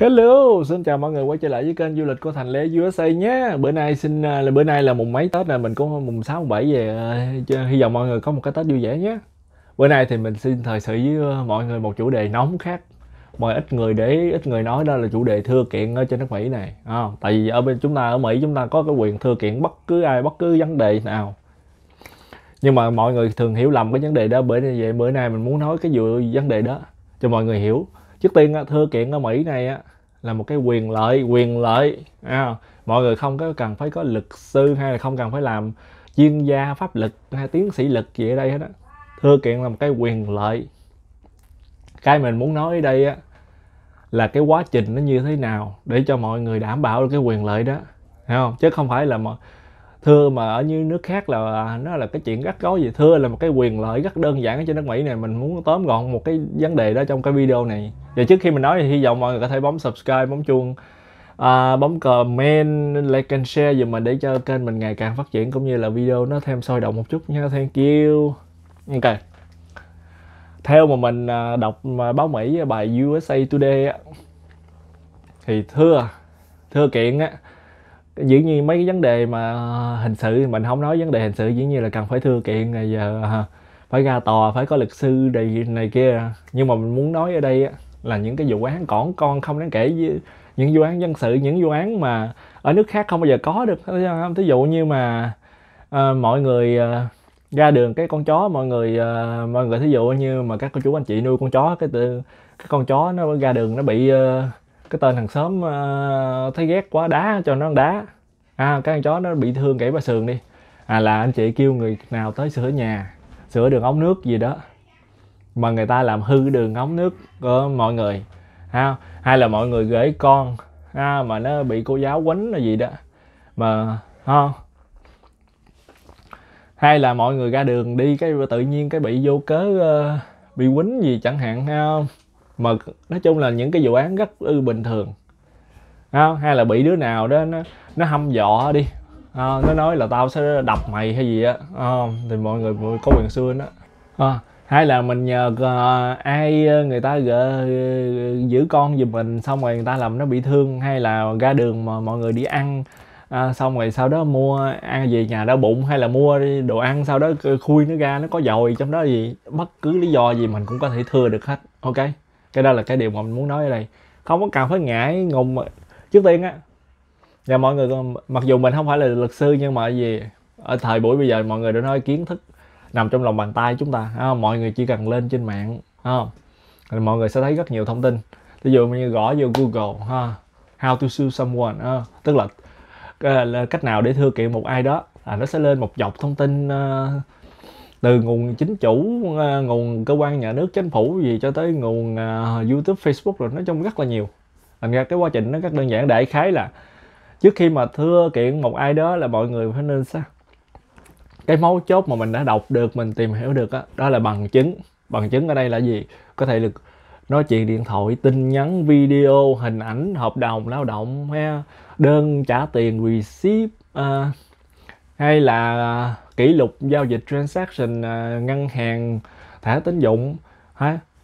Hello, xin chào mọi người quay trở lại với kênh du lịch của Thành Lê USA nhé. Bữa nay xin à, là bữa nay là mùng mấy Tết này mình cũng mùng 6 mùng 7 về à, hy vọng mọi người có một cái Tết vui vẻ nhé. Bữa nay thì mình xin thời sự với à, mọi người một chủ đề nóng khác mời ít người để ít người nói đó là chủ đề thưa kiện ở trên nước Mỹ này. À, tại vì ở bên chúng ta ở Mỹ chúng ta có cái quyền thưa kiện bất cứ ai bất cứ vấn đề nào. Nhưng mà mọi người thường hiểu lầm cái vấn đề đó bởi vì vậy bữa nay mình muốn nói cái vụ vấn đề đó cho mọi người hiểu trước tiên thưa kiện ở mỹ này là một cái quyền lợi quyền lợi mọi người không có cần phải có luật sư hay là không cần phải làm chuyên gia pháp luật hay tiến sĩ luật gì ở đây hết á thưa kiện là một cái quyền lợi cái mình muốn nói ở đây á là cái quá trình nó như thế nào để cho mọi người đảm bảo được cái quyền lợi đó hiểu không chứ không phải là mọi thưa mà ở như nước khác là nó là cái chuyện rất có gì thưa là một cái quyền lợi rất đơn giản ở trên nước mỹ này mình muốn tóm gọn một cái vấn đề đó trong cái video này và trước khi mình nói thì hy vọng mọi người có thể bấm subscribe bấm chuông à, bấm comment like and share giùm mình để cho kênh mình ngày càng phát triển cũng như là video nó thêm sôi động một chút nha thank you ok theo mà mình à, đọc báo Mỹ bài USA Today thì thưa thưa kiện á dĩ nhiên mấy cái vấn đề mà ờ, hình sự mình không nói vấn đề hình sự dĩ nhiên là cần phải thưa kiện rồi giờ ờ, phải ra tòa phải có luật sư này này kia nhưng mà mình muốn nói ở đây là những cái vụ án còn con không đáng kể với những vụ án dân sự những vụ án mà ở nước khác không bao giờ có được thí dụ như mà à, mọi người à, ra đường cái con chó mọi người à, mọi người thí dụ như mà các cô chú anh chị nuôi con chó cái từ cái con chó nó ra đường nó bị à, cái tên thằng xóm uh, thấy ghét quá đá cho nó đá à cái con chó nó bị thương gãy ba sườn đi à là anh chị kêu người nào tới sửa nhà sửa đường ống nước gì đó mà người ta làm hư đường ống nước của mọi người ha hay là mọi người gửi con ha mà nó bị cô giáo quánh là gì đó mà ha hay là mọi người ra đường đi cái tự nhiên cái bị vô cớ uh, bị quýnh gì chẳng hạn ha mà nói chung là những cái vụ án rất ư bình thường không? hay là bị đứa nào đó nó nó hâm dọa đi à, nó nói là tao sẽ đập mày hay gì á à, thì mọi người có quyền xưa đó à, hay là mình nhờ ờ, ai ờ, người ta gỡ, giữ con giùm mình xong rồi người ta làm nó bị thương hay là ra đường mà mọi người đi ăn à, xong rồi sau đó mua ăn về nhà đau bụng hay là mua đồ ăn sau đó khui nó ra nó có dồi trong đó gì bất cứ lý do gì mình cũng có thể thừa được hết ok cái đó là cái điều mà mình muốn nói ở đây không có cần phải ngại ngùng trước tiên á là mọi người mặc dù mình không phải là luật sư nhưng mà gì ở thời buổi bây giờ mọi người đã nói kiến thức nằm trong lòng bàn tay chúng ta à, mọi người chỉ cần lên trên mạng à, mọi người sẽ thấy rất nhiều thông tin ví dụ như gõ vô google ha how to sue someone à, tức là, ờ, là cách nào để thưa kiện một ai đó à, nó sẽ lên một dọc thông tin uh, từ nguồn chính chủ ờ, nguồn cơ quan nhà nước chính phủ gì cho tới nguồn ờ, youtube facebook rồi nói chung rất là nhiều thành ra cái quá trình nó rất đơn giản đại khái là trước khi mà thưa kiện một ai đó là mọi người phải nên sao cái mấu chốt mà mình đã đọc được mình tìm hiểu được đó, đó là bằng chứng bằng chứng ở đây là gì có thể được nói chuyện điện thoại tin nhắn video hình ảnh hợp đồng lao động ha đơn trả tiền receipt uh, hay là à, kỷ lục giao dịch transaction à, ngân hàng thẻ tín dụng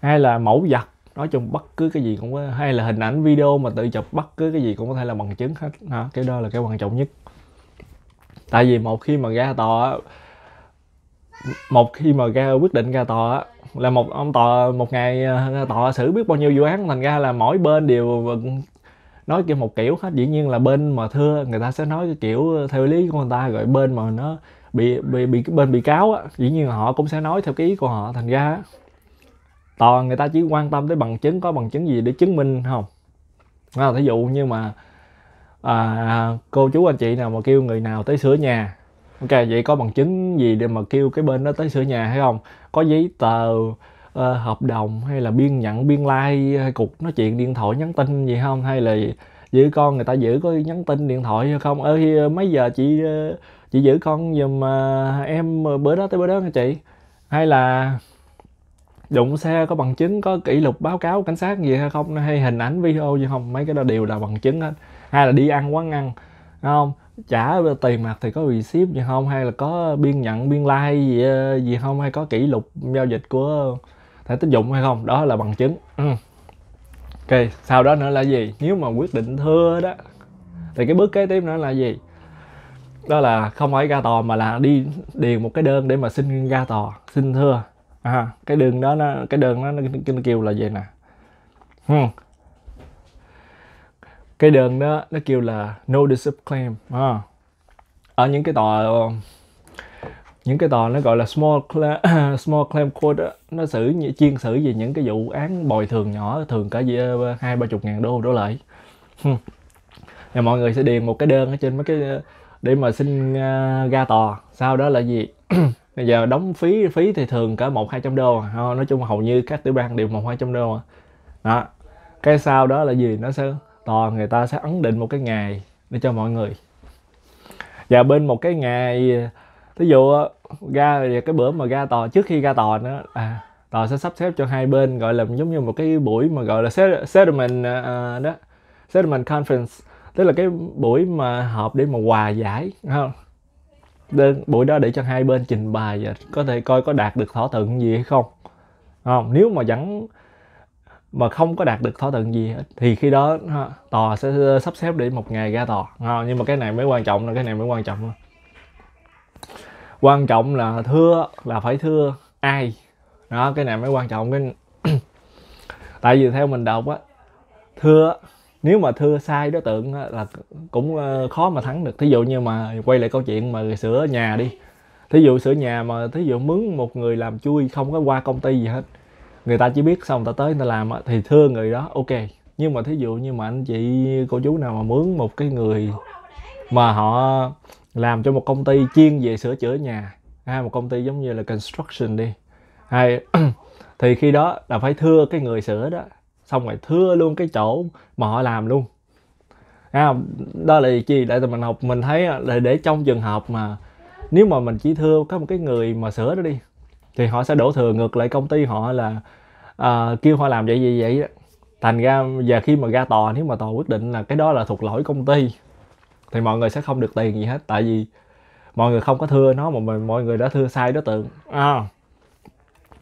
hay là mẫu vật nói chung bất cứ cái gì cũng có hay là hình ảnh video mà tự chụp bất cứ cái gì cũng có thể là bằng chứng hết đó, cái đó là cái quan trọng nhất tại vì một khi mà ra tòa một khi mà ra quyết định ra tòa là một ông tòa một ngày à, tòa xử biết bao nhiêu vụ án thành ra là mỗi bên đều nói kiểu một kiểu hết dĩ nhiên là bên mà thưa người ta sẽ nói cái kiểu theo lý của người ta rồi bên mà nó bị bị, bị bên bị cáo á dĩ nhiên là họ cũng sẽ nói theo cái ý của họ thành ra toàn người ta chỉ quan tâm tới bằng chứng có bằng chứng gì để chứng minh không à, thí dụ như mà à, cô chú anh chị nào mà kêu người nào tới sửa nhà ok vậy có bằng chứng gì để mà kêu cái bên đó tới sửa nhà hay không có giấy tờ uh, hợp đồng hay là biên nhận biên lai like, ờ, cục nói chuyện điện thoại nhắn tin gì không hay là giữ con người ta giữ có nhắn tin điện thoại hay không ơi ờ, mấy giờ chị chị giữ con giùm em bữa đó tới bữa đó nha chị hay là đụng xe có bằng chứng có kỷ lục báo cáo cảnh sát gì hay không hay hình ảnh video gì không mấy cái đó đều là bằng chứng hết hay là đi ăn quán ăn không trả tiền mặt thì có receipt gì không hay là có biên nhận biên lai like gì gì không hay có kỷ lục giao dịch của thẻ tín dụng hay không đó là bằng chứng ừ. ok sau đó nữa là gì nếu mà quyết định thưa đó thì cái bước kế tiếp nữa là gì đó là không phải ra tòa mà là đi điền một cái đơn để mà xin ra tòa xin thưa à, cái đường đó nó cái đường đó nó, nó kêu là gì nè hmm. cái đường đó nó kêu là no discipline à. ở những cái tòa những cái tòa nó gọi là small claim, small claim court đó, nó xử chuyên xử về những cái vụ án bồi thường nhỏ thường cả ờ, hai ba chục ngàn đô đổ lại thì mọi người sẽ điền một cái đơn ở trên mấy cái ờ, để mà xin uh, ra tòa sau đó là gì bây giờ đóng phí phí thì thường cả một hai trăm đô à. nói chung hầu như các tiểu bang đều một hai trăm đô à. đó cái sau đó là gì nó sẽ tòa người ta sẽ ấn định một cái ngày để cho mọi người và bên một cái ngày thí dụ ra ờ, cái bữa mà ra tòa trước khi ra tòa nữa à, tòa sẽ sắp xếp cho hai bên gọi là giống như một cái buổi mà gọi là settlement uh, à, à, đó settlement conference tức là cái buổi mà họp để mà hòa giải không đến buổi đó để cho hai bên trình bày và có thể coi có đạt được thỏa thuận gì hay không không nếu mà vẫn mà không có đạt được thỏa thuận gì thì khi đó tòa sẽ ờ, sắp xếp để một ngày ra tòa nhưng mà cái này mới quan trọng là cái này mới quan trọng quan trọng là thưa là phải thưa ai đó cái này mới quan trọng cái tại vì theo mình đọc á thưa nếu mà thưa sai đối tượng là cũng ờ, khó mà thắng được thí dụ như mà quay lại câu chuyện mà sửa nhà đi thí dụ sửa nhà mà thí dụ mướn một người làm chui không có qua công ty gì hết người ta chỉ biết xong người ta tới người ta làm thì thưa người đó ok nhưng mà thí dụ như mà anh chị cô chú nào mà mướn một cái người mà họ làm cho một công ty chuyên về sửa chữa nhà hay à, một công ty giống như là construction đi hay thì khi đó là phải thưa cái người sửa đó xong rồi thưa luôn cái chỗ mà họ làm luôn à, đó là gì để mình học mình thấy là để trong trường hợp mà nếu mà mình chỉ thưa có một cái người mà sửa đó đi thì họ sẽ đổ thừa ngược lại công ty họ là uh, kêu họ làm vậy vậy vậy thành ra và khi mà ra tòa nếu mà tòa quyết định là cái đó là thuộc lỗi công ty thì mọi người sẽ không được tiền gì hết tại vì mọi người không có thưa nó mà mọi người đã thưa sai đối tượng à.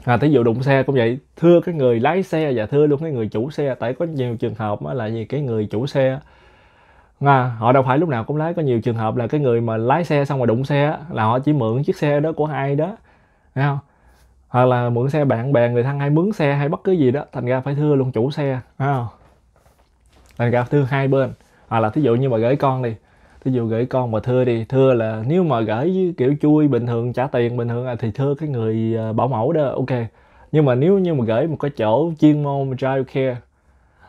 à thí dụ đụng xe cũng vậy thưa cái người lái xe và thưa luôn cái người chủ xe tại có nhiều trường hợp là gì cái người chủ xe à, họ đâu phải lúc nào cũng lái có nhiều trường hợp là cái người mà lái xe xong rồi đụng xe là họ chỉ mượn chiếc xe đó của ai đó Thấy không hoặc là mượn xe bạn bè người thân hay mướn xe hay bất cứ gì đó thành ra phải thưa luôn chủ xe Thấy à. không thành ra thưa hai bên hoặc là thí dụ như mà gửi con đi ví dụ gửi con mà thưa đi thưa là nếu mà gửi kiểu chui bình thường trả tiền bình thường à, thì thưa cái người à, bảo mẫu đó ok nhưng mà nếu như mà gửi một cái chỗ chuyên môn child care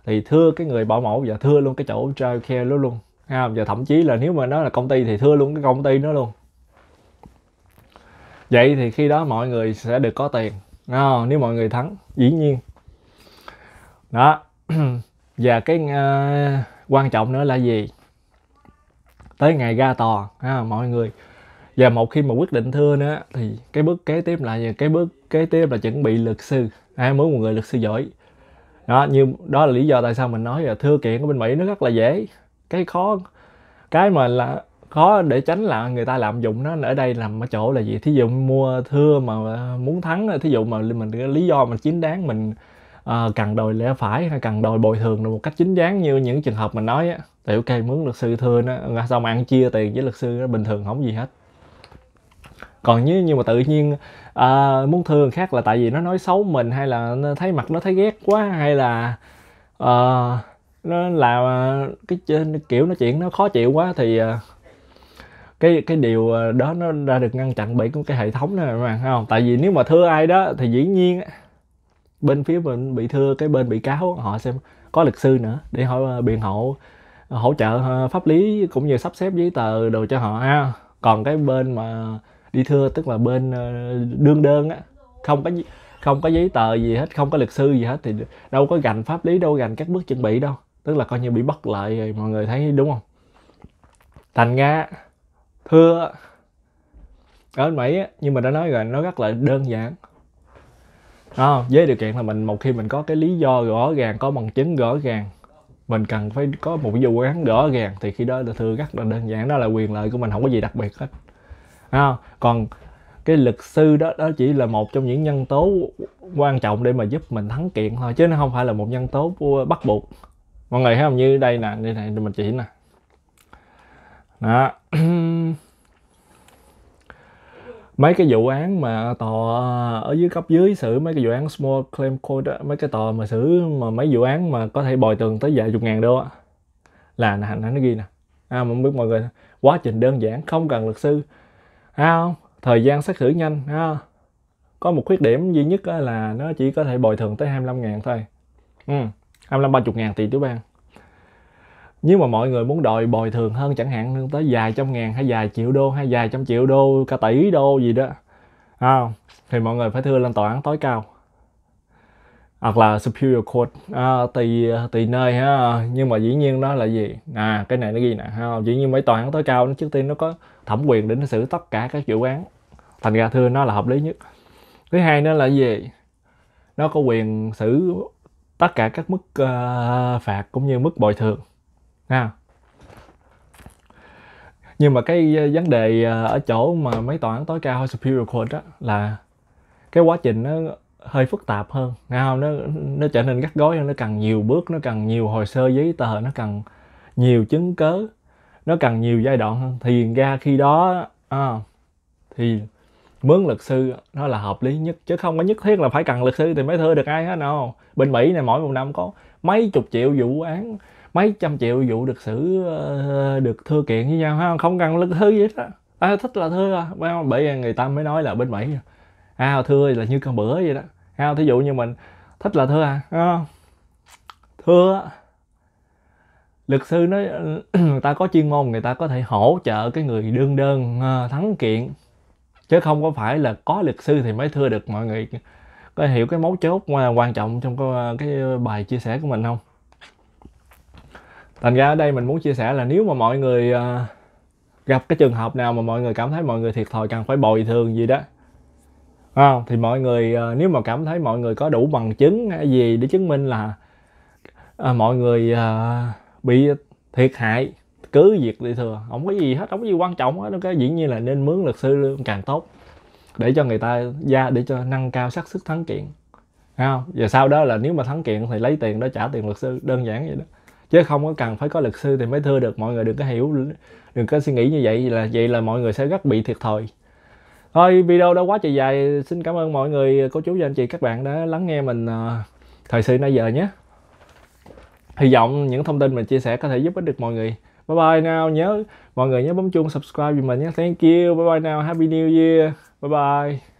thì thưa cái người bảo mẫu và dạ, thưa luôn cái chỗ child care đó luôn ha và thậm chí là nếu mà nó là công ty thì thưa luôn cái công ty nó luôn vậy thì khi đó mọi người sẽ được có tiền à, nếu mọi người thắng dĩ nhiên đó và cái uh, quan trọng nữa là gì tới ngày ra tòa mọi người và một khi mà quyết định thưa nữa thì cái bước kế tiếp là cái bước kế tiếp là chuẩn bị luật sư ai muốn một người luật sư giỏi đó như đó là lý do tại sao mình nói là thưa kiện của bên mỹ nó rất là dễ cái khó cái mà là khó để tránh là người ta lạm dụng nó ở đây làm ở chỗ là gì thí dụ mua thưa mà à, muốn thắng thí dụ mà mình lý do mình chính đáng mình uh, cần đòi lẽ phải hay cần đòi bồi thường được một cách chính đáng như những trường hợp mình nói á thì ok mướn luật sư thưa nó xong ăn chia tiền với luật sư nó bình thường không gì hết còn như nhưng mà tự nhiên à, muốn thương người khác là tại vì nó nói xấu mình hay là thấy mặt nó thấy ghét quá hay là à, nó làm à, cái kiểu nói chuyện nó khó chịu quá thì à, cái cái điều à, đó nó ra được ngăn chặn bởi cái hệ thống này mà không tại vì nếu mà thưa ai đó thì dĩ nhiên bên phía mình bị thưa cái bên bị cáo họ xem có luật sư nữa để họ biện hộ hỗ trợ ờ, pháp lý cũng như sắp xếp giấy tờ đồ cho họ ha còn cái bên mà đi thưa tức là bên ờ, đương đơn á không có không có giấy tờ gì hết không có luật sư gì hết thì đâu có gành pháp lý đâu gành các bước chuẩn bị đâu tức là coi như bị bất lợi rồi mọi người thấy đúng không thành ra thưa ở mỹ á nhưng mà đã nói rồi nó rất là đơn giản à, với điều kiện là mình một khi mình có cái lý do rõ ràng có bằng chứng rõ ràng mình cần phải có một cái vụ án rõ ràng thì khi đó là thưa rất là đơn giản đó là quyền lợi của mình không có gì đặc biệt hết à, còn cái luật sư đó đó chỉ là một trong những nhân tố quan trọng để mà giúp mình thắng kiện thôi chứ nó không phải là một nhân tố bắt buộc mọi người thấy không như đây nè đây này mình chỉ nè đó mấy cái vụ án mà tòa ở dưới cấp dưới xử mấy cái vụ án small claim court đó, mấy cái tòa mà xử mà mấy vụ án mà có thể bồi thường tới vài chục ngàn đô á là nè nó ghi nè à, mà không biết mọi người quá trình đơn giản không cần luật sư à, không thời gian xét xử nhanh à, có một khuyết điểm duy nhất là nó chỉ có thể bồi thường tới 25 ngàn thôi ừ. 25 30 ngàn tiền tiểu bang nếu mà mọi người muốn đòi bồi thường hơn chẳng hạn tới vài trăm ngàn hay vài triệu đô hay vài trăm triệu đô cả tỷ đô gì đó à, thì mọi người phải thưa lên tòa án tối cao hoặc là superior court à, tùy tùy nơi ha nhưng mà dĩ nhiên đó là gì à cái này nó ghi nè ha dĩ nhiên mấy tòa án tối cao nó trước tiên nó có thẩm quyền để nó xử tất cả các vụ án thành ra thưa nó là hợp lý nhất thứ hai nữa là gì nó có quyền xử tất cả các mức uh, phạt cũng như mức bồi thường ha à. nhưng mà cái ờ, vấn đề ờ, ở chỗ mà mấy tòa án tối cao superior court đó là cái quá trình nó hơi phức tạp hơn nghe không nó nó trở nên gắt gói hơn nó cần nhiều bước nó cần nhiều hồ sơ giấy tờ nó cần nhiều chứng cớ nó cần nhiều giai đoạn hơn thì ra khi đó à, thì mướn luật sư nó là hợp lý nhất chứ không có nhất thiết là phải cần luật sư thì mới thưa được ai hết đâu bên mỹ này mỗi một năm có mấy chục triệu vụ án mấy trăm triệu vụ được xử ờ, được thưa kiện với nhau không cần lực thư gì hết á ta à, thích là thưa à bởi người ta mới nói là bên mỹ à thưa là như con bữa vậy đó à, thí dụ như mình thích là thưa à thưa luật sư nói người ta có chuyên môn người ta có thể hỗ trợ cái người đương đơn ờ, thắng kiện chứ không có phải là có luật sư thì mới thưa được mọi người có hiểu cái mấu chốt ờ, quan trọng trong cái bài chia sẻ của mình không thành ra ở đây mình muốn chia sẻ là nếu mà mọi người ờ, gặp cái trường hợp nào mà mọi người cảm thấy mọi người thiệt thòi cần phải bồi thường gì đó à, thì mọi người ờ, nếu mà cảm thấy mọi người có đủ bằng chứng hay gì để chứng minh là uh, mọi người uh, bị thiệt hại cứ việc đi thừa không có gì hết không có gì quan trọng hết cái dĩ nhiên là nên mướn luật sư lương càng tốt để cho người ta ra để cho nâng cao xác suất thắng kiện Thấy không? Và sau đó là nếu mà thắng kiện thì lấy tiền đó trả tiền luật sư, đơn giản vậy đó chứ không có cần phải có luật sư thì mới thưa được mọi người đừng có hiểu đừng có suy nghĩ như vậy là vậy là mọi người sẽ rất bị thiệt thòi thôi video đã quá trời dài xin cảm ơn mọi người cô chú và anh chị các bạn đã lắng nghe mình ờ, thời sự nãy giờ nhé hy vọng những thông tin mình chia sẻ có thể giúp ích được mọi người bye bye nào nhớ mọi người nhớ bấm chuông subscribe vì mình nhé thank you bye bye nào happy new year bye bye